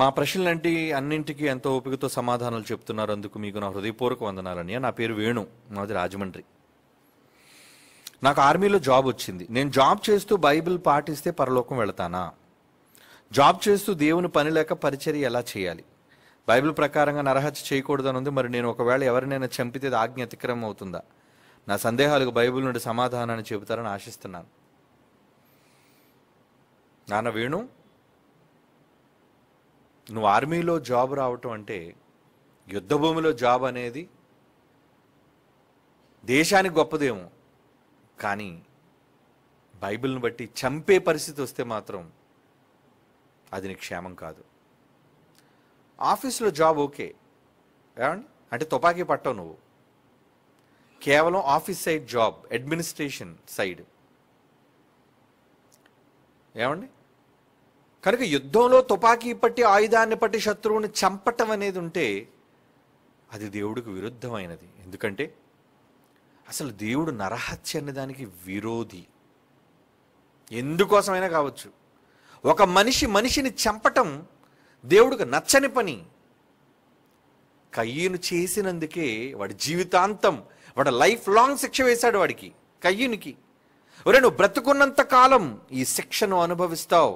మా ప్రశ్నలంటి అన్నింటికీ ఎంతో ఓపికతో సమాధానాలు చెప్తున్నారు అందుకు మీకు నా హృదయపూర్వక వందనాలని నా పేరు వేణు మాది రాజమండ్రి నాకు ఆర్మీలో జాబ్ వచ్చింది నేను జాబ్ చేస్తూ బైబిల్ పాటిస్తే పరలోకం వెళతానా జాబ్ చేస్తూ దేవుని పని లేక పరిచర్య ఎలా చేయాలి బైబిల్ ప్రకారంగా నరహత్య చేయకూడదని ఉంది మరి నేను ఒకవేళ ఎవరినైనా చంపితే ఆజ్ఞ అతిక్రమం అవుతుందా నా సందేహాలకు బైబిల్ నుండి సమాధానాన్ని చెబుతారని ఆశిస్తున్నాను నాన్న వేణు నువ్వు ఆర్మీలో జాబ్ రావటం అంటే యుద్ధభూమిలో జాబ్ అనేది దేశానికి గొప్పదేమో కానీ బైబిల్ని బట్టి చంపే పరిస్థితి వస్తే మాత్రం అది నీ క్షేమం కాదు ఆఫీస్లో జాబ్ ఓకే అంటే తుపాకీ పట్టవు నువ్వు కేవలం office side job administration side ఏమండి కనుక యుద్ధంలో తుపాకీ పట్టి ఆయుధాన్ని పట్టి శత్రువుని చంపటం అనేది ఉంటే అది దేవుడికి విరుద్ధమైనది ఎందుకంటే అసలు దేవుడు నరహత్య అనే దానికి విరోధి ఎందుకోసమైనా కావచ్చు ఒక మనిషి మనిషిని చంపటం దేవుడికి నచ్చని పని కయ్యను చేసినందుకే వాడి జీవితాంతం వాడు లైఫ్ లాంగ్ శిక్ష వేశాడు వాడికి కయ్యనికి ఒరే నువ్వు బ్రతుకున్నంత కాలం ఈ శిక్షను అనుభవిస్తావు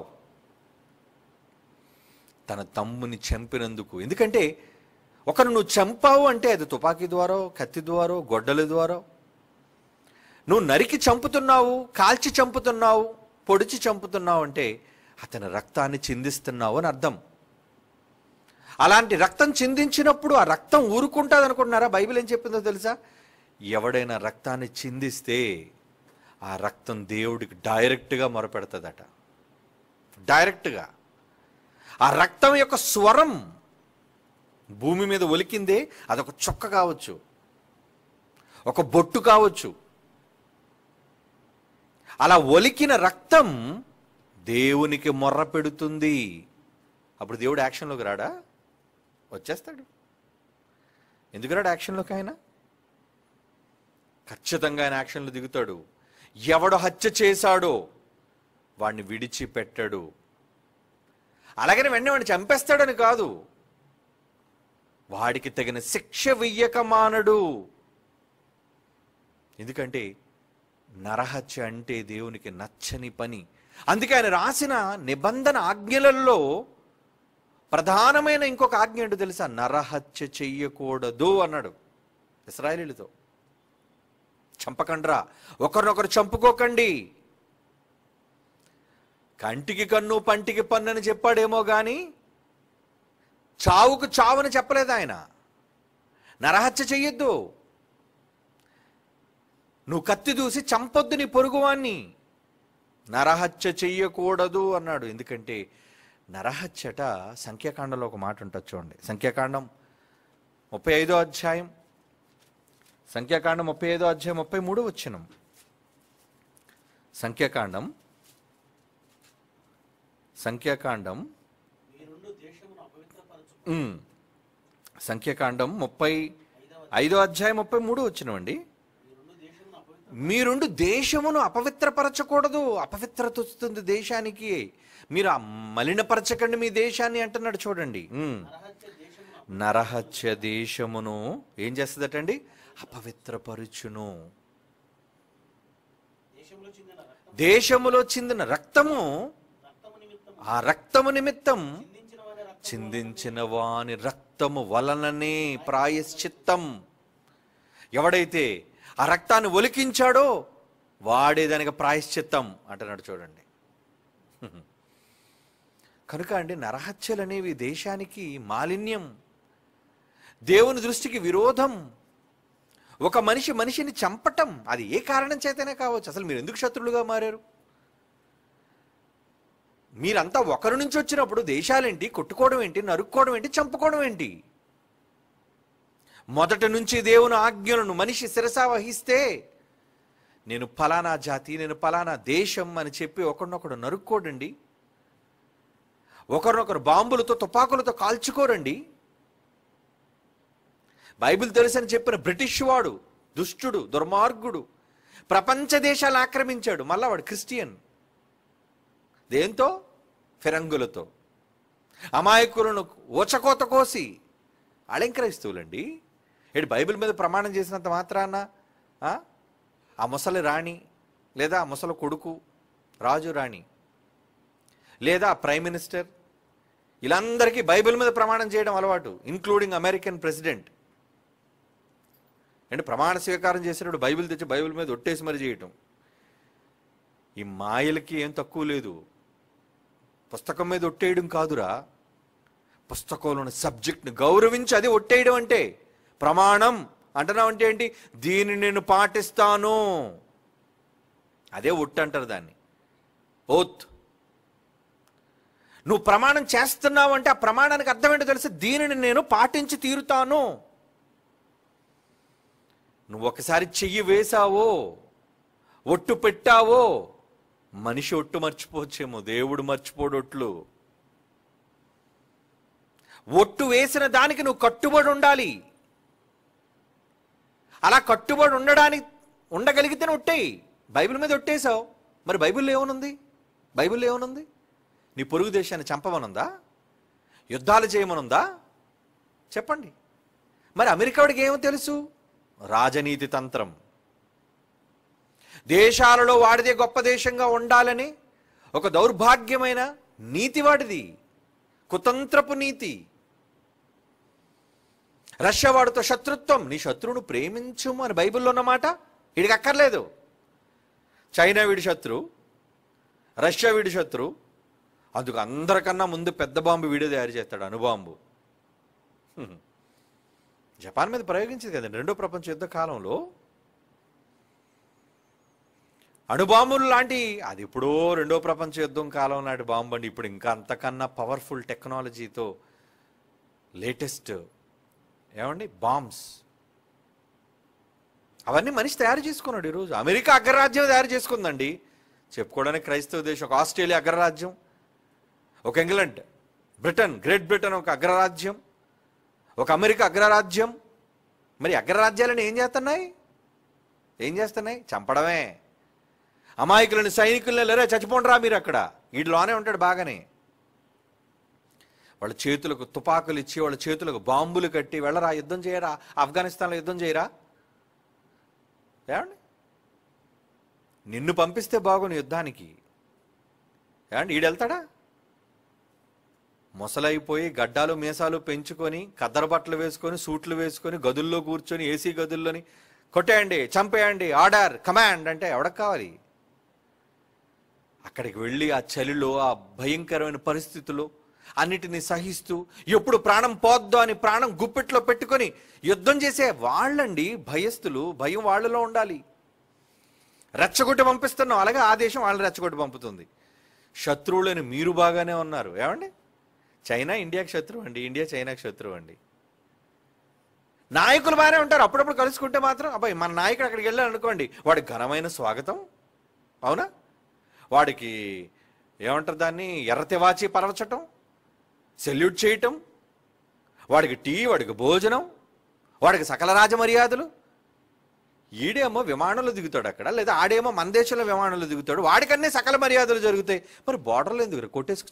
తన తమ్ముని చంపినందుకు ఎందుకంటే ఒకరు నువ్వు చంపావు అంటే అది తుపాకీ ద్వారో కత్తి ద్వారా గొడ్డల ద్వారో నువ్వు నరికి చంపుతున్నావు కాల్చి చంపుతున్నావు పొడిచి చంపుతున్నావు అంటే అతని రక్తాన్ని చిందిస్తున్నావు అని అర్థం అలాంటి రక్తం చిందించినప్పుడు ఆ రక్తం ఊరుకుంటుంది అనుకుంటున్నారా బైబిల్ ఏం చెప్పిందో తెలుసా ఎవడైనా రక్తాన్ని చిందిస్తే ఆ రక్తం దేవుడికి డైరెక్ట్గా మొరపెడుతుందట డైరెక్ట్గా ఆ రక్తం యొక్క స్వరం భూమి మీద ఒలికిందే అదొక చుక్క కావచ్చు ఒక బొట్టు కావచ్చు అలా ఒలికిన రక్తం దేవునికి మొర్ర పెడుతుంది అప్పుడు దేవుడు యాక్షన్లోకి రాడా వచ్చేస్తాడు ఎందుకు రాడు యాక్షన్లోకి ఆయన ఖచ్చితంగా ఆయన యాక్షన్లో దిగుతాడు ఎవడు హత్య చేశాడో వాడిని విడిచిపెట్టడు అలాగని వెంటనే వాడిని చంపేస్తాడని కాదు వాడికి తగిన శిక్ష వెయ్యక మానడు ఎందుకంటే నరహత్య అంటే దేవునికి నచ్చని పని అందుకే ఆయన రాసిన నిబంధన ఆజ్ఞలలో ప్రధానమైన ఇంకొక ఆజ్ఞ ఏంటో తెలుసా నరహత్య చెయ్యకూడదు అన్నాడు ఇస్రాయలీలతో చంపకండ్రా ఒకరినొకరు చంపుకోకండి కంటికి కన్ను పంటికి పన్ను అని చెప్పాడేమో కానీ చావుకు చావని చెప్పలేదు ఆయన నరహత్య చెయ్యొద్దు నువ్వు కత్తి దూసి చంపొద్దు నీ పొరుగువాణ్ణి నరహత్య చెయ్యకూడదు అన్నాడు ఎందుకంటే నరహత్యట సంఖ్యాకాండంలో ఒక మాట ఉంటుంది చూడండి సంఖ్యాకాండం ముప్పై ఐదో అధ్యాయం సంఖ్యాకాండం ముప్పై ఐదో అధ్యాయం ముప్పై మూడో వచ్చినం సంఖ్యాకాండం సంఖ్యాకాండం సంఖ్యాకాండం ముప్పై ఐదో అధ్యాయం ముప్పై మూడు వచ్చినండి మీరుండు దేశమును అపవిత్రపరచకూడదు అపవిత్రత వస్తుంది దేశానికి మీరు ఆ మలినపరచకండి మీ దేశాన్ని అంటున్నాడు చూడండి నరహత్య దేశమును ఏం చేస్తుందటండి అపవిత్రపరుచును దేశములో చిందిన రక్తము ఆ రక్తము నిమిత్తం చిందించిన వాని రక్తము వలననే ప్రాయశ్చిత్తం ఎవడైతే ఆ రక్తాన్ని ఒలికించాడో వాడే దానికి ప్రాయశ్చిత్తం అంటున్నాడు చూడండి కనుక అండి నరహత్యలు అనేవి దేశానికి మాలిన్యం దేవుని దృష్టికి విరోధం ఒక మనిషి మనిషిని చంపటం అది ఏ కారణం చేతనే కావచ్చు అసలు మీరు ఎందుకు శత్రులుగా మారారు మీరంతా ఒకరి నుంచి వచ్చినప్పుడు దేశాలేంటి కొట్టుకోవడం ఏంటి నరుక్కోవడం ఏంటి చంపుకోవడం ఏంటి మొదటి నుంచి దేవుని ఆజ్ఞలను మనిషి శిరసా వహిస్తే నేను ఫలానా జాతి నేను ఫలానా దేశం అని చెప్పి ఒకరినొకడు నరుక్కోడండి ఒకరినొకరు బాంబులతో తుపాకులతో కాల్చుకోరండి బైబిల్ తెలుసని చెప్పిన బ్రిటిష్ వాడు దుష్టుడు దుర్మార్గుడు ప్రపంచ దేశాలు ఆక్రమించాడు మళ్ళా వాడు క్రిస్టియన్ దేంతో ఫిరంగులతో అమాయకులను ఊచకోత కోసి అలంకరిస్తువులండి ఇటు బైబిల్ మీద ప్రమాణం చేసినంత మాత్రాన ఆ ముసలి రాణి లేదా ఆ ముసలి కొడుకు రాజు రాణి లేదా ప్రైమ్ మినిస్టర్ వీళ్ళందరికీ బైబిల్ మీద ప్రమాణం చేయడం అలవాటు ఇంక్లూడింగ్ అమెరికన్ ప్రెసిడెంట్ అంటే ప్రమాణ స్వీకారం చేసినప్పుడు బైబిల్ తెచ్చి బైబిల్ మీద ఒట్టేసి మరి చేయటం ఈ మాయలకి ఏం తక్కువ లేదు పుస్తకం మీద ఒట్టేయడం కాదురా పుస్తకంలోని సబ్జెక్ట్ని గౌరవించి అది ఒట్టేయడం అంటే ప్రమాణం అంటున్నావు అంటే ఏంటి దీన్ని నేను పాటిస్తాను అదే ఒట్టు అంటారు దాన్ని ఓత్ నువ్వు ప్రమాణం చేస్తున్నావు అంటే ఆ ప్రమాణానికి అర్థమేంటో తెలిసి దీనిని నేను పాటించి తీరుతాను నువ్వు ఒకసారి చెయ్యి వేశావో ఒట్టు పెట్టావో మనిషి ఒట్టు మర్చిపోవచ్చేమో దేవుడు మర్చిపోడొట్లు ఒట్టు వేసిన దానికి నువ్వు కట్టుబడి ఉండాలి అలా కట్టుబడి ఉండడానికి ఉండగలిగితే ఒట్టేయి బైబిల్ మీద ఒట్టేశావు మరి బైబిల్లో ఏమనుంది బైబిల్లో ఏమనుంది నీ పొరుగు దేశాన్ని చంపమనుందా యుద్ధాలు చేయమనుందా చెప్పండి మరి అమెరికా వాడికి ఏమో తెలుసు రాజనీతి తంత్రం దేశాలలో వాడిదే గొప్ప దేశంగా ఉండాలని ఒక దౌర్భాగ్యమైన నీతి వాడిది కుతంత్రపు నీతి రష్యా వాడితో శత్రుత్వం నీ శత్రువును ప్రేమించుము అని బైబిల్లో ఉన్నమాట వీడికి అక్కర్లేదు చైనా వీడి శత్రు రష్యా వీడి శత్రు అందుకు అందరికన్నా ముందు పెద్ద బాంబు వీడియో తయారు చేస్తాడు అనుబాంబు జపాన్ మీద ప్రయోగించింది కదండి రెండో ప్రపంచ యుద్ధ కాలంలో అణుబాంబులు లాంటి అది ఎప్పుడో రెండో ప్రపంచ యుద్ధం కాలం నాటి బాంబు అండి ఇప్పుడు ఇంకా అంతకన్నా పవర్ఫుల్ టెక్నాలజీతో లేటెస్ట్ ఏమండి బాంబ్స్ అవన్నీ మనిషి తయారు చేసుకున్నాడు ఈరోజు అమెరికా అగ్రరాజ్యం తయారు చేసుకుందండి చెప్పుకోవడానికి క్రైస్తవ దేశం ఒక ఆస్ట్రేలియా అగ్రరాజ్యం ఒక ఇంగ్లాండ్ బ్రిటన్ గ్రేట్ బ్రిటన్ ఒక అగ్రరాజ్యం ఒక అమెరికా అగ్రరాజ్యం మరి అగ్రరాజ్యాలను ఏం చేస్తున్నాయి ఏం చేస్తున్నాయి చంపడమే అమాయకులని సైనికులనే లేరా చచ్చిపోండిరా మీరు అక్కడ వీటిలోనే ఉంటాడు బాగానే వాళ్ళ చేతులకు తుపాకులు ఇచ్చి వాళ్ళ చేతులకు బాంబులు కట్టి వెళ్ళరా యుద్ధం చేయరా ఆఫ్ఘనిస్తాన్లో యుద్ధం చేయరా ఏమండి నిన్ను పంపిస్తే బాగుని యుద్ధానికి ఏమండి వెళ్తాడా ముసలైపోయి గడ్డాలు మీసాలు పెంచుకొని కద్దర బట్టలు వేసుకొని సూట్లు వేసుకొని గదుల్లో కూర్చొని ఏసీ గదుల్లోని కొట్టేయండి చంపేయండి ఆర్డర్ కమాండ్ అంటే ఎవడకు కావాలి అక్కడికి వెళ్ళి ఆ చలిలో ఆ భయంకరమైన పరిస్థితులు అన్నిటిని సహిస్తూ ఎప్పుడు ప్రాణం పోద్దో అని ప్రాణం గుప్పెట్లో పెట్టుకొని యుద్ధం చేసే వాళ్ళండి భయస్థులు భయం వాళ్ళలో ఉండాలి రెచ్చగొట్టి పంపిస్తున్నాం అలాగే ఆ దేశం వాళ్ళని రెచ్చగొట్టి పంపుతుంది శత్రువులని మీరు బాగానే ఉన్నారు ఏమండి చైనా ఇండియాకి శత్రువు అండి ఇండియా చైనాకి శత్రువు అండి నాయకులు బాగానే ఉంటారు అప్పుడప్పుడు కలుసుకుంటే మాత్రం అబ్బాయి మన నాయకుడు అక్కడికి వెళ్ళాలనుకోండి అనుకోండి వాడు ఘనమైన స్వాగతం అవునా వాడికి ఏమంటారు దాన్ని ఎర్రతివాచి పరవచటం సెల్యూట్ చేయటం వాడికి టీ వాడికి భోజనం వాడికి సకల రాజమర్యాదలు ఈడేమో విమానంలో దిగుతాడు అక్కడ లేదా ఆడేమో మన దేశంలో విమానంలో దిగుతాడు వాడికన్నీ సకల మర్యాదలు జరుగుతాయి మరి బోర్డర్లు ఎందుకు కొట్టేసి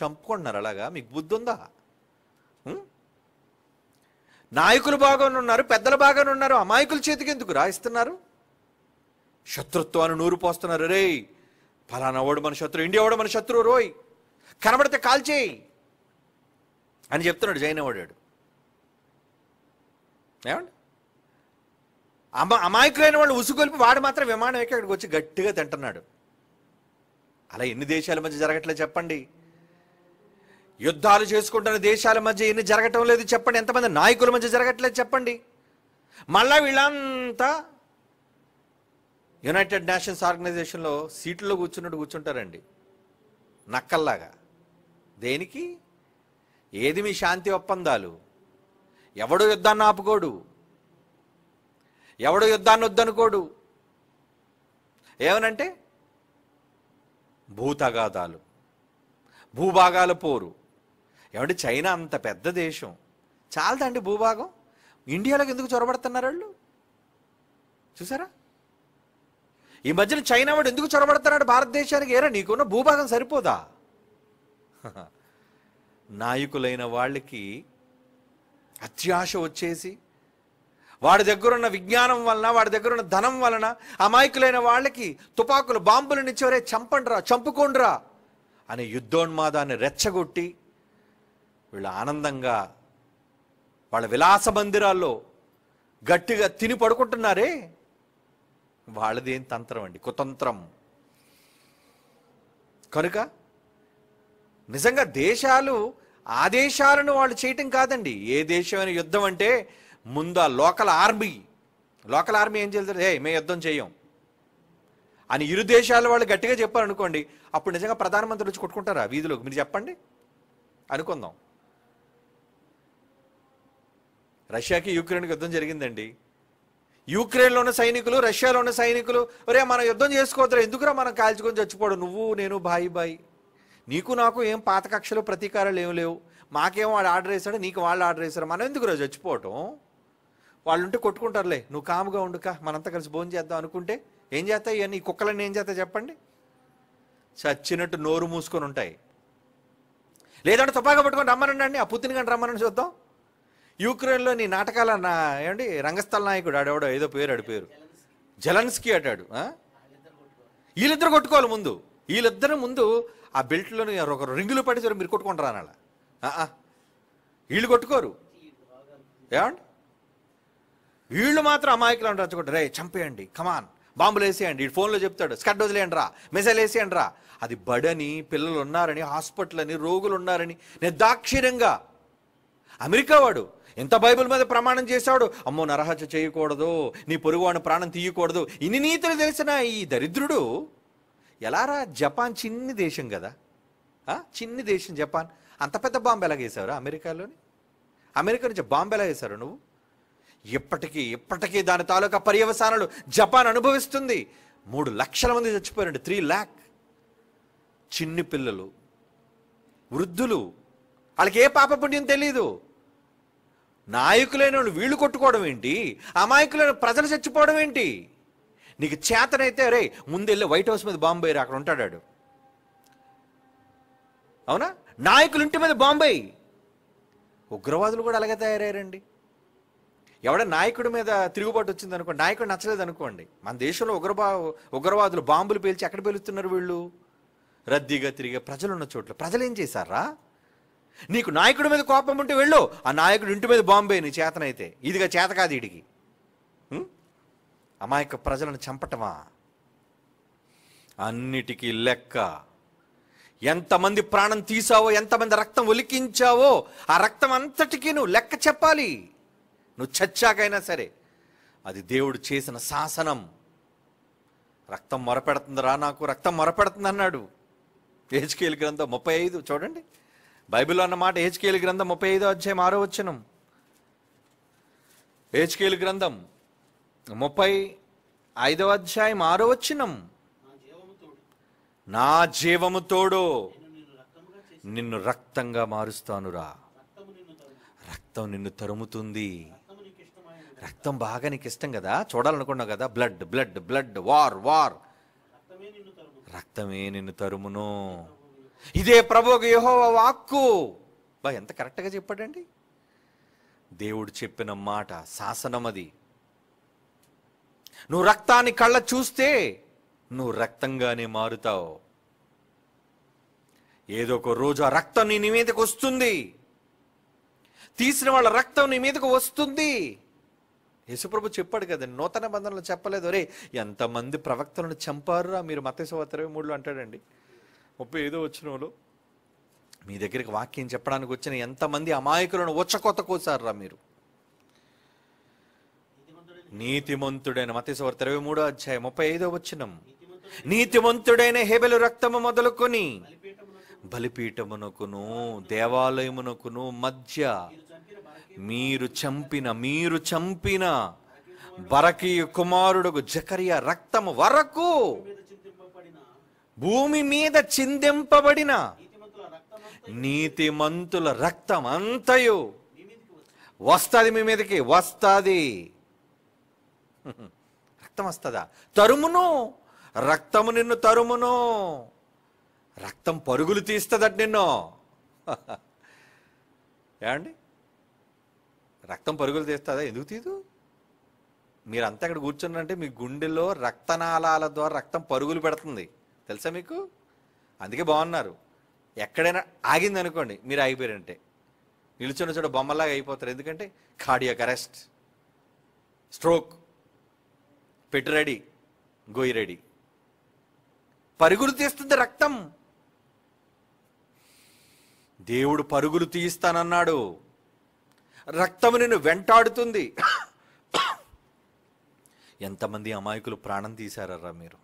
చంపుకుంటున్నారు అలాగా మీకు బుద్ధి ఉందా నాయకులు బాగానే ఉన్నారు పెద్దలు బాగానే ఉన్నారు అమాయకుల చేతికి ఎందుకు రాయిస్తున్నారు శత్రుత్వాన్ని నూరు పోస్తున్నారు రే ఫలానా వాడు మన శత్రువు ఇండియా వాడు మన శత్రువు రోయ్ కనబడితే కాల్చేయి అని చెప్తున్నాడు జైన్ వాడాడు ఏమండి అమ అమాయకులైన వాళ్ళు ఉసుగొలిపి వాడు మాత్రం విమానం ఎక్కి అక్కడికి వచ్చి గట్టిగా తింటున్నాడు అలా ఎన్ని దేశాల మధ్య జరగట్లే చెప్పండి యుద్ధాలు చేసుకుంటున్న దేశాల మధ్య ఎన్ని జరగటం లేదు చెప్పండి ఎంతమంది నాయకుల మధ్య జరగట్లేదు చెప్పండి మళ్ళా వీళ్ళంతా యునైటెడ్ నేషన్స్ ఆర్గనైజేషన్లో సీట్లో కూర్చున్నట్టు కూర్చుంటారండి నక్కల్లాగా దేనికి ఏది మీ శాంతి ఒప్పందాలు ఎవడు యుద్ధాన్ని ఆపుకోడు ఎవడు యుద్ధాన్ని వద్దనుకోడు ఏమనంటే భూతగాదాలు భూభాగాల పోరు ఏమంటే చైనా అంత పెద్ద దేశం చాలదండి భూభాగం ఇండియాలోకి ఎందుకు చొరబడుతున్నారు వాళ్ళు చూసారా ఈ మధ్యన చైనా వాడు ఎందుకు చొరబడుతున్నాడు భారతదేశానికి ఏరా నీకున్న భూభాగం సరిపోదా నాయకులైన వాళ్ళకి అత్యాశ వచ్చేసి వాడి దగ్గరున్న విజ్ఞానం వలన వాడి దగ్గరున్న ధనం వలన అమాయకులైన వాళ్ళకి తుపాకులు బాంబులు నిచ్చేవరే చంపండిరా చంపుకోండిరా అనే యుద్ధోన్మాదాన్ని రెచ్చగొట్టి వీళ్ళు ఆనందంగా వాళ్ళ విలాస మందిరాల్లో గట్టిగా తిని పడుకుంటున్నారే వాళ్ళదేం తంత్రం అండి కుతంత్రం కనుక నిజంగా దేశాలు ఆదేశాలను వాళ్ళు చేయటం కాదండి ఏ దేశమైన యుద్ధం అంటే ముందు ఆ లోకల్ ఆర్మీ లోకల్ ఆర్మీ ఏం చేస్తారు ఏ మేము యుద్ధం చేయం అని ఇరు దేశాల వాళ్ళు గట్టిగా చెప్పారనుకోండి అప్పుడు నిజంగా ప్రధానమంత్రి వచ్చి కొట్టుకుంటారా వీధిలోకి మీరు చెప్పండి అనుకుందాం రష్యాకి యూక్రెయిన్కి యుద్ధం జరిగిందండి యూక్రెయిన్లో ఉన్న సైనికులు రష్యాలో ఉన్న సైనికులు ఒరే మనం యుద్ధం చేసుకోవద్దు ఎందుకురా మనం కాల్చుకొని చచ్చిపోడు నువ్వు నేను బాయి బాయి నీకు నాకు ఏం పాత కక్షలు ప్రతీకారాలు ఏం లేవు మాకేం వాడు ఆర్డర్ వేశాడు నీకు వాళ్ళు ఆర్డర్ వేశారు మనం ఎందుకు రోజు చచ్చిపోవటం ఉంటే కొట్టుకుంటారులే నువ్వు కాముగా ఉండుక మనంతా కలిసి భోజనం చేద్దాం అనుకుంటే ఏం చేస్తాయి ఇవన్నీ కుక్కలన్నీ ఏం చేస్తాయి చెప్పండి చచ్చినట్టు నోరు మూసుకొని ఉంటాయి లేదంటే తుపాక పట్టుకొని రమ్మనండి ఆ పుత్తిని కానీ రమ్మనని చూద్దాం యూక్రెయిన్లో నీ నాటకాల నా ఏమండి రంగస్థల నాయకుడు ఆడేవాడు ఏదో పేరు ఆడి పేరు జలన్స్కి అటాడు వీళ్ళిద్దరు కొట్టుకోవాలి ముందు వీళ్ళిద్దరు ముందు ఆ బెల్ట్లోని ఒక రింగులు పడేసారు మీరు కొట్టుకుంటారు అనాల వీళ్ళు కొట్టుకోరు ఏమండి వీళ్ళు మాత్రం అమాయకులు అంటారు రచ్చగొట్టు రే చంపేయండి కమాన్ బాంబులు వేసేయండి ఈ ఫోన్లో చెప్తాడు స్కడ్ వదిలేయండి రా మెసేజ్ వేసేయండి రా అది బడని పిల్లలు ఉన్నారని హాస్పిటల్ అని రోగులు ఉన్నారని నిర్దాక్షిణ్యంగా అమెరికా వాడు ఎంత బైబిల్ మీద ప్రమాణం చేశాడు అమ్మో నరహత్య చేయకూడదు నీ వాడిని ప్రాణం తీయకూడదు ఇన్ని నీతులు తెలిసిన ఈ దరిద్రుడు ఎలారా జపాన్ చిన్ని దేశం కదా చిన్ని దేశం జపాన్ అంత పెద్ద బాంబు ఎలాగేశారు అమెరికాలోని అమెరికా నుంచి బాంబు ఎలాగేశారు నువ్వు ఇప్పటికీ ఇప్పటికీ దాని తాలూకా పర్యవసానాలు జపాన్ అనుభవిస్తుంది మూడు లక్షల మంది చచ్చిపోయారండి త్రీ ల్యాక్ చిన్ని పిల్లలు వృద్ధులు వాళ్ళకి ఏ పాపపుణ్యం తెలియదు నాయకులైన వీళ్ళు కొట్టుకోవడం ఏంటి అమాయకులైన ప్రజలు చచ్చిపోవడం ఏంటి నీకు చేతనైతే రే ముందెళ్ళి వైట్ హౌస్ మీద బాంబే అక్కడ ఉంటాడాడు అవునా నాయకులు ఇంటి మీద బాంబే ఉగ్రవాదులు కూడా అలాగే తయారయ్యారండి ఎవడ నాయకుడి మీద తిరుగుబాటు వచ్చింది అనుకోండి నాయకుడు నచ్చలేదు అనుకోండి మన దేశంలో ఉగ్రబా ఉగ్రవాదులు బాంబులు పేల్చి ఎక్కడ పేలుతున్నారు వీళ్ళు రద్దీగా తిరిగే ప్రజలున్న చోట్ల ప్రజలు ఏం చేశారా నీకు నాయకుడి మీద కోపం ఉంటే వెళ్ళు ఆ నాయకుడు ఇంటి మీద బాంబే నీ చేతనైతే ఇదిగా చేత కాదు వీడికి అమాయక ప్రజలను చంపటమా అన్నిటికీ లెక్క ఎంతమంది ప్రాణం తీసావో ఎంతమంది రక్తం ఒలికించావో ఆ రక్తం అంతటికీ నువ్వు లెక్క చెప్పాలి నువ్వు చచ్చాకైనా సరే అది దేవుడు చేసిన శాసనం రక్తం మొరపెడుతుందిరా నాకు రక్తం మొరపెడుతుంది అన్నాడు ఏజ్కేల్ గ్రంథం ముప్పై ఐదు చూడండి బైబిల్ అన్నమాట హెచ్కేలు గ్రంథం ముప్పై ఐదో అధ్యాయం ఆరో వచ్చనం హెచ్కేలు గ్రంథం ముప్పై ఐదవ అధ్యాయం ఆరో వచ్చిన నా జీవము తోడు నిన్ను రక్తంగా మారుస్తానురా రక్తం నిన్ను తరుముతుంది రక్తం బాగా నీకు ఇష్టం కదా చూడాలనుకున్నావు కదా blood blood blood war war రక్తమే నిన్ను తరుమును ఇదే ప్రభు యహో వాక్కు బా ఎంత కరెక్ట్గా చెప్పాడండి దేవుడు చెప్పిన మాట శాసనం అది నువ్వు రక్తాన్ని కళ్ళ చూస్తే నువ్వు రక్తంగానే మారుతావు ఏదో ఒక రోజు ఆ రక్తం నీ మీదకి వస్తుంది తీసిన వాళ్ళ రక్తం నీ మీదకు వస్తుంది యేసుప్రభు చెప్పాడు కదండి నూతన బంధనలు చెప్పలేదు రే ఎంతమంది ప్రవక్తలను చంపారు మీరు మతేశ్వత ఇరవై మూడులో అంటాడండి ముప్పై ఐదో వచ్చినంలో మీ దగ్గరికి వాక్యం చెప్పడానికి వచ్చిన ఎంతమంది అమాయకులను ఉచ్చకొత్త కోసారురా మీరు నీతిమంతుడైన మతేశ్వర ఇరవై మూడో అధ్యాయం ముప్పై ఐదో వచ్చినం నీతిమంతుడైన హేబెలు రక్తము మొదలుకొని బలిపీఠమునకును దేవాలయమునకును మధ్య మీరు చంపిన మీరు చంపిన బరకీయ కుమారుడుకు జకరియా రక్తము వరకు భూమి మీద చిందింపబడిన నీతిమంతుల రక్తం అంతయు వస్తుంది మీ మీదకి వస్తుంది రక్తం వస్తుందా తరుమును రక్తము నిన్ను తరుమును రక్తం పరుగులు తీస్తుందట నిన్ను ఏమండి రక్తం పరుగులు తీస్తుందా ఎందుకు తీదు మీరంతా ఇక్కడ కూర్చున్నారంటే మీ గుండెలో రక్తనాళాల ద్వారా రక్తం పరుగులు పెడుతుంది తెలుసా మీకు అందుకే బాగున్నారు ఎక్కడైనా ఆగింది అనుకోండి మీరు ఆగిపోయారంటే నిలుచున్న చోట బొమ్మలాగా అయిపోతారు ఎందుకంటే కార్డియాక్ అరెస్ట్ స్ట్రోక్ పెట్టు రెడీ గోయి రెడీ పరుగులు తీస్తుంది రక్తం దేవుడు పరుగులు తీయిస్తానన్నాడు రక్తం నిన్ను వెంటాడుతుంది ఎంతమంది అమాయకులు ప్రాణం తీశారా మీరు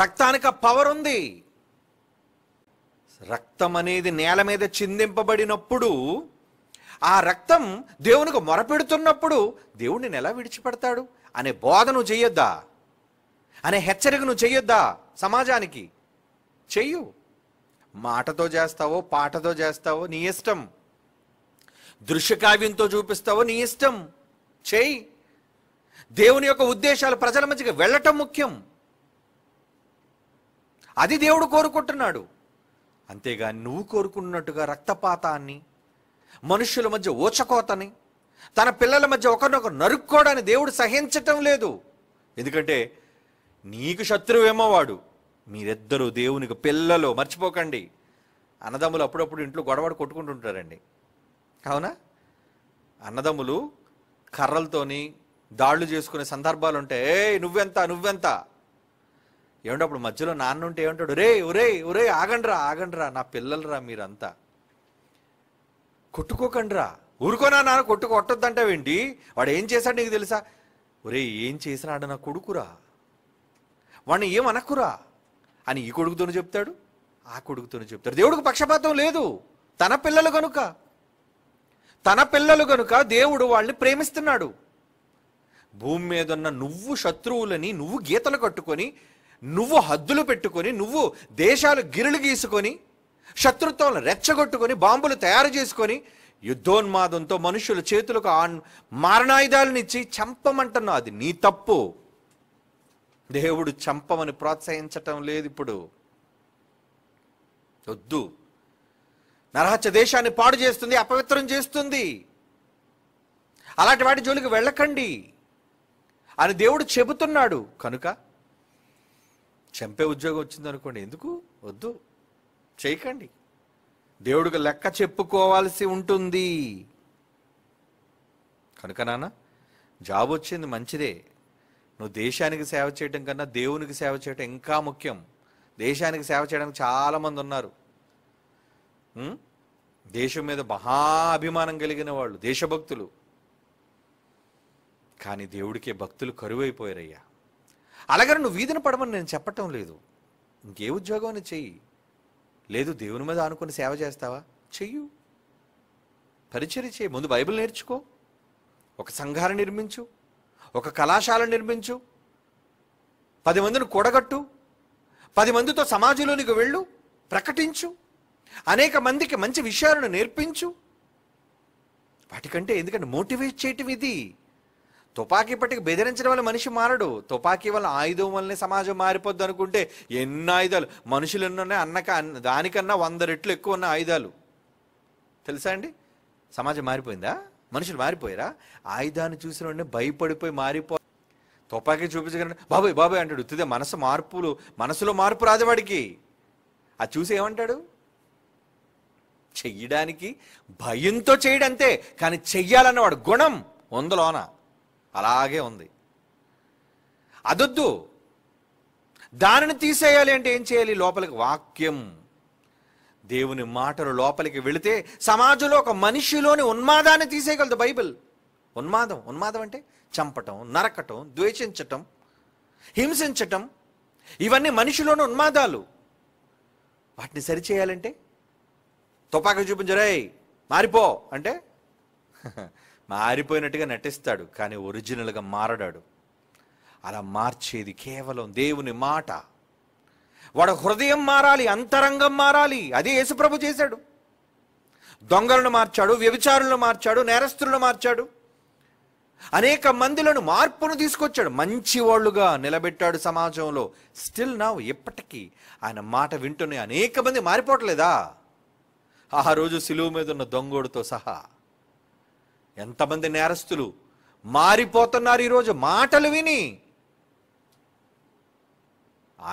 రక్తానికి పవర్ ఉంది రక్తం అనేది నేల మీద చిందింపబడినప్పుడు ఆ రక్తం దేవునికి మొరపెడుతున్నప్పుడు దేవుణ్ణి ఎలా విడిచిపెడతాడు అనే బోధ నువ్వు అనే హెచ్చరిక నువ్వు సమాజానికి చెయ్యు మాటతో చేస్తావో పాటతో చేస్తావో నీ ఇష్టం దృశ్యకావ్యంతో చూపిస్తావో నీ ఇష్టం చేయి దేవుని యొక్క ఉద్దేశాలు ప్రజల మధ్యకి వెళ్ళటం ముఖ్యం అది దేవుడు కోరుకుంటున్నాడు అంతేగా నువ్వు కోరుకున్నట్టుగా రక్తపాతాన్ని మనుషుల మధ్య ఓచకోతని తన పిల్లల మధ్య ఒకరినొకరు నరుక్కోవడాన్ని దేవుడు సహించటం లేదు ఎందుకంటే నీకు శత్రువేమో వాడు మీరిద్దరూ దేవునికి పిల్లలు మర్చిపోకండి అన్నదమ్ములు అప్పుడప్పుడు ఇంట్లో గొడవడు కొట్టుకుంటుంటారండి కావునా అన్నదమ్ములు కర్రలతోని దాడులు చేసుకునే సందర్భాలు ఉంటే నువ్వెంత నువ్వెంత ఏమంటే అప్పుడు మధ్యలో నాన్న ఉంటే ఏమంటాడు రే ఒరే ఒరే ఆగండ్రా ఆగండ్రా నా పిల్లలరా మీరంతా కొట్టుకోకండ్రా ఊరుకోనా నాన్న కొట్టుకు కొట్టొద్దంటావేంటి వాడు ఏం చేశాడు నీకు తెలుసా ఒరే ఏం చేసినాడు నా కొడుకురా వాడిని ఏమనక్కురా అని ఈ కొడుకుతోనే చెప్తాడు ఆ కొడుకుతోనే చెప్తాడు దేవుడికి పక్షపాతం లేదు తన పిల్లలు కనుక తన పిల్లలు కనుక దేవుడు వాళ్ళని ప్రేమిస్తున్నాడు భూమి మీద ఉన్న నువ్వు శత్రువులని నువ్వు గీతలు కట్టుకొని నువ్వు హద్దులు పెట్టుకొని నువ్వు దేశాలు గిరులు గీసుకొని శత్రుత్వాలను రెచ్చగొట్టుకొని బాంబులు తయారు చేసుకొని యుద్ధోన్మాదంతో మనుషుల చేతులకు ఆ మారణాయుధాలనిచ్చి చంపమంటున్నావు అది నీ తప్పు దేవుడు చంపమని ప్రోత్సహించటం లేదు ఇప్పుడు వద్దు నరహత్య దేశాన్ని పాడు చేస్తుంది అపవిత్రం చేస్తుంది అలాంటి వాటి జోలికి వెళ్ళకండి అని దేవుడు చెబుతున్నాడు కనుక చంపే ఉద్యోగం వచ్చిందనుకోండి ఎందుకు వద్దు చేయకండి దేవుడికి లెక్క చెప్పుకోవాల్సి ఉంటుంది కనుక నాన్న జాబ్ వచ్చింది మంచిదే నువ్వు దేశానికి సేవ చేయడం కన్నా దేవునికి సేవ చేయడం ఇంకా ముఖ్యం దేశానికి సేవ చేయడానికి చాలామంది ఉన్నారు దేశం మీద మహా అభిమానం కలిగిన వాళ్ళు దేశభక్తులు కానీ దేవుడికే భక్తులు కరువైపోయారయ్యా అలాగే నువ్వు వీధిన పడమని నేను చెప్పటం లేదు ఇంకే ఉద్యోగం అని చెయ్యి లేదు దేవుని మీద అనుకుని సేవ చేస్తావా చెయ్యు పరిచయం చేయి ముందు బైబిల్ నేర్చుకో ఒక సంఘాన్ని నిర్మించు ఒక కళాశాల నిర్మించు పది మందిని కూడగట్టు పది మందితో సమాజంలోనికి వెళ్ళు ప్రకటించు అనేక మందికి మంచి విషయాలను నేర్పించు వాటికంటే ఎందుకంటే మోటివేట్ చేయటం ఇది తుపాకీ పట్టుకు బెదిరించడం వల్ల మనిషి మారడు తుపాకీ వల్ల ఆయుధం వల్లనే సమాజం మారిపోద్ది అనుకుంటే ఎన్ని ఆయుధాలు మనుషులు ఎన్ని ఉన్నాయి అన్నక దానికన్నా వంద రెట్లు ఎక్కువ ఉన్న ఆయుధాలు తెలుసా అండి సమాజం మారిపోయిందా మనుషులు మారిపోయారా ఆయుధాన్ని చూసిన వెంటనే భయపడిపోయి మారిపో తుపాకీ చూపించగల బాబాయ్ బాబాయ్ అంటాడు ఉత్తిదే మనసు మార్పులు మనసులో మార్పు రాజవాడికి అది చూసి ఏమంటాడు చెయ్యడానికి భయంతో చేయడంతే కానీ చెయ్యాలన్నవాడు గుణం ఉందలోనా అలాగే ఉంది అదొద్దు దానిని తీసేయాలి అంటే ఏం చేయాలి లోపలికి వాక్యం దేవుని మాటలు లోపలికి వెళితే సమాజంలో ఒక మనిషిలోని ఉన్మాదాన్ని తీసేయగలదు బైబిల్ ఉన్మాదం ఉన్మాదం అంటే చంపటం నరకటం ద్వేషించటం హింసించటం ఇవన్నీ మనిషిలోని ఉన్మాదాలు వాటిని సరిచేయాలంటే తుపాకీ చూపించరాయ్ మారిపో అంటే మారిపోయినట్టుగా నటిస్తాడు కానీ ఒరిజినల్గా మారడాడు అలా మార్చేది కేవలం దేవుని మాట వాడు హృదయం మారాలి అంతరంగం మారాలి అదే యేసుప్రభు చేశాడు దొంగలను మార్చాడు వ్యభిచారులను మార్చాడు నేరస్తులను మార్చాడు అనేక మందులను మార్పును తీసుకొచ్చాడు మంచివాళ్ళుగా నిలబెట్టాడు సమాజంలో స్టిల్ నా ఎప్పటికీ ఆయన మాట వింటూనే అనేక మంది మారిపోవట్లేదా ఆ రోజు సిలువు మీద ఉన్న దొంగోడితో సహా ఎంతమంది నేరస్తులు మారిపోతున్నారు ఈరోజు మాటలు విని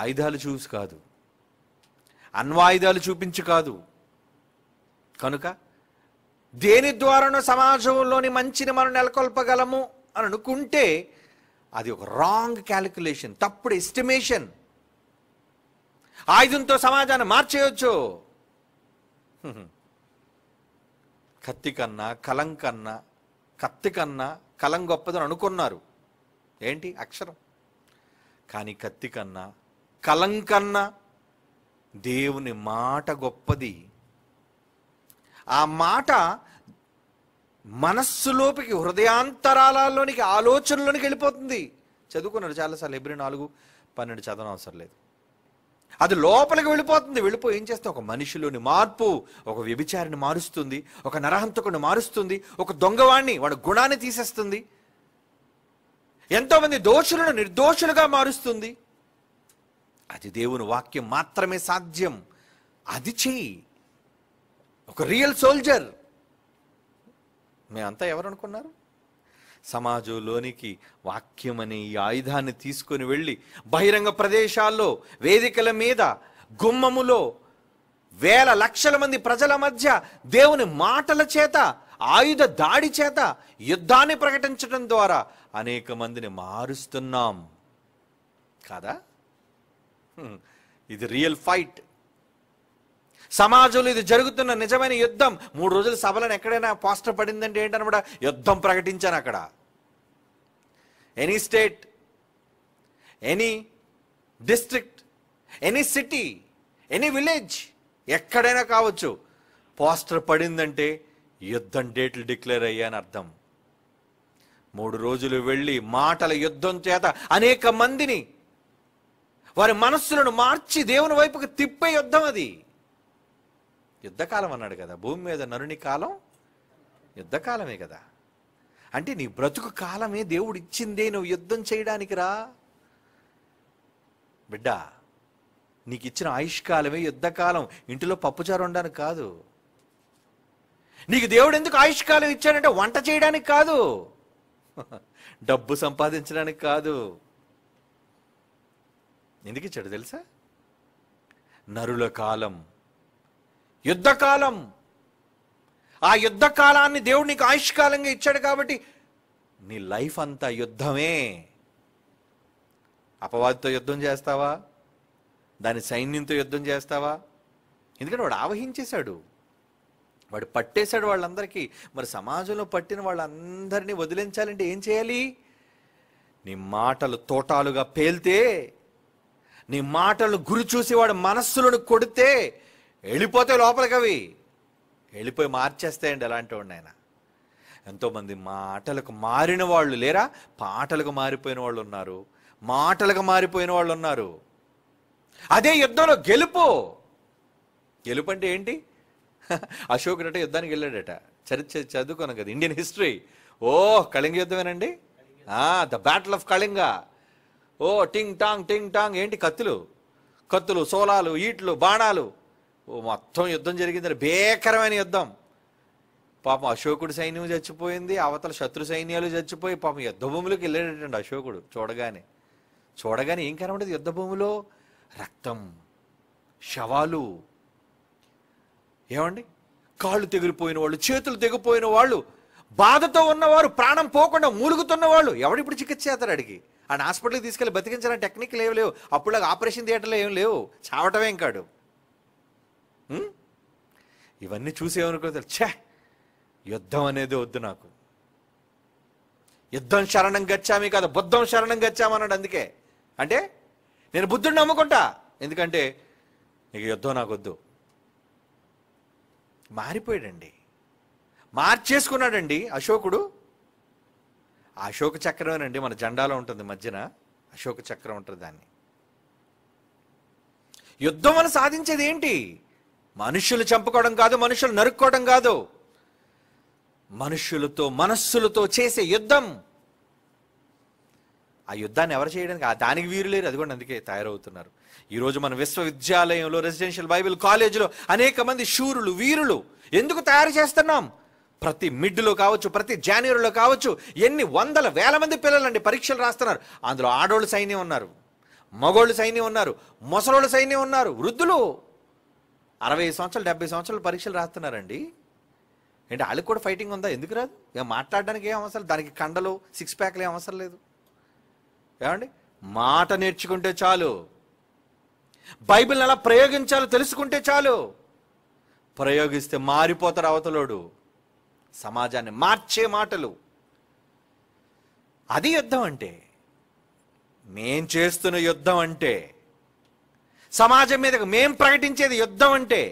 ఆయుధాలు చూసి కాదు అన్వాయుధాలు చూపించి కాదు కనుక దేని ద్వారానో సమాజంలోని మంచిని మనం నెలకొల్పగలము అని అనుకుంటే అది ఒక రాంగ్ క్యాలిక్యులేషన్ తప్పుడు ఎస్టిమేషన్ ఆయుధంతో సమాజాన్ని మార్చేయచ్చు కత్తి కన్నా కలం కన్నా కత్తి కన్నా కలం గొప్పదని అనుకున్నారు ఏంటి అక్షరం కానీ కత్తి కన్నా కలం కన్నా దేవుని మాట గొప్పది ఆ మాట మనస్సులోపికి హృదయాంతరాలలోనికి ఆలోచనలోనికి వెళ్ళిపోతుంది చదువుకున్నారు చాలాసార్లు ఎబ్రి నాలుగు పన్నెండు చదవడం అవసరం లేదు అది లోపలికి వెళ్ళిపోతుంది వెళ్ళిపోయి ఏం చేస్తే ఒక మనిషిలోని మార్పు ఒక వ్యభిచారిని మారుస్తుంది ఒక నరహంతకుని మారుస్తుంది ఒక దొంగవాణ్ణి వాడి గుణాన్ని తీసేస్తుంది ఎంతోమంది దోషులను నిర్దోషులుగా మారుస్తుంది అది దేవుని వాక్యం మాత్రమే సాధ్యం అది చెయ్యి ఒక రియల్ సోల్జర్ మేమంతా ఎవరనుకున్నారు సమాజంలోనికి వాక్యం అనే ఈ ఆయుధాన్ని తీసుకొని వెళ్ళి బహిరంగ ప్రదేశాల్లో వేదికల మీద గుమ్మములో వేల లక్షల మంది ప్రజల మధ్య దేవుని మాటల చేత ఆయుధ దాడి చేత యుద్ధాన్ని ప్రకటించడం ద్వారా అనేక మందిని మారుస్తున్నాం కాదా ఇది రియల్ ఫైట్ సమాజంలో ఇది జరుగుతున్న నిజమైన యుద్ధం మూడు రోజుల సభలను ఎక్కడైనా పోస్టర్ పడిందంటే కూడా యుద్ధం ప్రకటించాను అక్కడ any state any district any city any village ఎక్కడైనా కావచ్చు పోస్టర్ పడిందంటే యుద్ధం డేట్లు డిక్లేర్ అయ్యాని అర్థం మూడు రోజులు వెళ్ళి మాటల యుద్ధం చేత అనేక మందిని వారి మనస్సులను మార్చి దేవుని వైపుకి తిప్పే యుద్ధం అది యుద్ధకాలం అన్నాడు కదా భూమి మీద నరుని కాలం యుద్ధకాలమే కదా అంటే నీ బ్రతుకు కాలమే దేవుడు ఇచ్చిందే నువ్వు యుద్ధం చేయడానికి రా బిడ్డ నీకు ఇచ్చిన ఆయుష్కాలమే యుద్ధకాలం ఇంటిలో పప్పుచారు ఉండడానికి కాదు నీకు దేవుడు ఎందుకు ఆయుష్కాలం ఇచ్చాడంటే వంట చేయడానికి కాదు డబ్బు సంపాదించడానికి కాదు ఎందుకు ఇచ్చాడు తెలుసా నరుల కాలం యుద్ధకాలం ఆ యుద్ధ కాలాన్ని దేవుడు నీకు ఆయుష్కాలంగా ఇచ్చాడు కాబట్టి నీ లైఫ్ అంతా యుద్ధమే అపవాదితో యుద్ధం చేస్తావా దాని సైన్యంతో యుద్ధం చేస్తావా ఎందుకంటే వాడు ఆవహించేశాడు వాడు పట్టేశాడు వాళ్ళందరికీ మరి సమాజంలో పట్టిన వాళ్ళందరినీ వదిలించాలంటే ఏం చేయాలి నీ మాటలు తోటాలుగా పేల్తే నీ మాటలు గురి చూసి వాడు మనస్సులను కొడితే వెళ్ళిపోతే లోపలికి అవి వెళ్ళిపోయి మార్చేస్తాయండి అలాంటి వాడిని ఆయన ఎంతోమంది మాటలకు మారిన వాళ్ళు లేరా పాటలకు మారిపోయిన వాళ్ళు ఉన్నారు మాటలకు మారిపోయిన వాళ్ళు ఉన్నారు అదే యుద్ధంలో గెలుపు గెలుపు అంటే ఏంటి అశోకుడట యుద్ధానికి వెళ్ళాడట చరిత్ర చదువుకోను కదా ఇండియన్ హిస్టరీ ఓ కళింగ యుద్ధమేనండి ద బ్యాటిల్ ఆఫ్ కళింగ ఓ టింగ్ టాంగ్ టింగ్ టాంగ్ ఏంటి కత్తులు కత్తులు సోలాలు ఈట్లు బాణాలు మొత్తం యుద్ధం జరిగింది భీకరమైన యుద్ధం పాపం అశోకుడు సైన్యం చచ్చిపోయింది అవతల శత్రు సైన్యాలు చచ్చిపోయి పాపం యుద్ధభూమిలోకి వెళ్ళాడటండి అశోకుడు చూడగానే చూడగానే ఏం కనబడేది యుద్ధభూమిలో రక్తం శవాలు ఏమండి కాళ్ళు తెగిలిపోయిన వాళ్ళు చేతులు తెగిపోయిన వాళ్ళు బాధతో ఉన్నవారు ప్రాణం పోకుండా మూలుగుతున్న వాళ్ళు ఎవడిప్పుడు చికిత్స చేస్తారు అడిగి ఆయన హాస్పిటల్కి తీసుకెళ్ళి బతికించాలని టెక్నిక్లు లేవు లేవు అప్పుడు ఆపరేషన్ థియేటర్లో ఏం లేవు చావటమేం కాడు ఇవన్నీ చూసేవనుకో ఛే యుద్ధం అనేది వద్దు నాకు యుద్ధం శరణం గచ్చామి కాదు బుద్ధం శరణం గచ్చామన్నాడు అందుకే అంటే నేను బుద్ధుడిని నమ్ముకుంటా ఎందుకంటే నీకు యుద్ధం నాకు వద్దు మారిపోయాడండి మార్చేసుకున్నాడండి అశోకుడు అశోక చక్రమేనండి మన జెండాలో ఉంటుంది మధ్యన అశోక చక్రం ఉంటుంది దాన్ని యుద్ధం వల్ల సాధించేది ఏంటి మనుషులు చంపుకోవడం కాదు మనుషులు నరుక్కోవడం కాదు మనుషులతో మనస్సులతో చేసే యుద్ధం ఆ యుద్ధాన్ని ఎవరు చేయడానికి ఆ దానికి వీరు లేరు అది కూడా అందుకే తయారవుతున్నారు ఈరోజు మన విశ్వవిద్యాలయంలో రెసిడెన్షియల్ బైబిల్ కాలేజీలో అనేక మంది శూరులు వీరులు ఎందుకు తయారు చేస్తున్నాం ప్రతి మిడ్లో కావచ్చు ప్రతి జానవరిలో కావచ్చు ఎన్ని వందల వేల మంది పిల్లలండి పరీక్షలు రాస్తున్నారు అందులో ఆడోళ్ళు సైన్యం ఉన్నారు మగోళ్ళు సైన్యం ఉన్నారు ముసలోళ్ళు సైన్యం ఉన్నారు వృద్ధులు అరవై సంవత్సరాలు డెబ్బై సంవత్సరాలు పరీక్షలు రాస్తున్నారండి ఏంటి వాళ్ళకి కూడా ఫైటింగ్ ఉందా ఎందుకు రాదు ఇక మాట్లాడడానికి ఏం అవసరం దానికి కండలు సిక్స్ ప్యాక్లు ఏం అవసరం లేదు ఏమండి మాట నేర్చుకుంటే చాలు బైబిల్ని ఎలా ప్రయోగించాలో తెలుసుకుంటే చాలు ప్రయోగిస్తే మారిపోతారు అవతలోడు సమాజాన్ని మార్చే మాటలు అది యుద్ధం అంటే మేం చేస్తున్న యుద్ధం అంటే సమాజం మీద మేం ప్రకటించేది యుద్ధం అంటే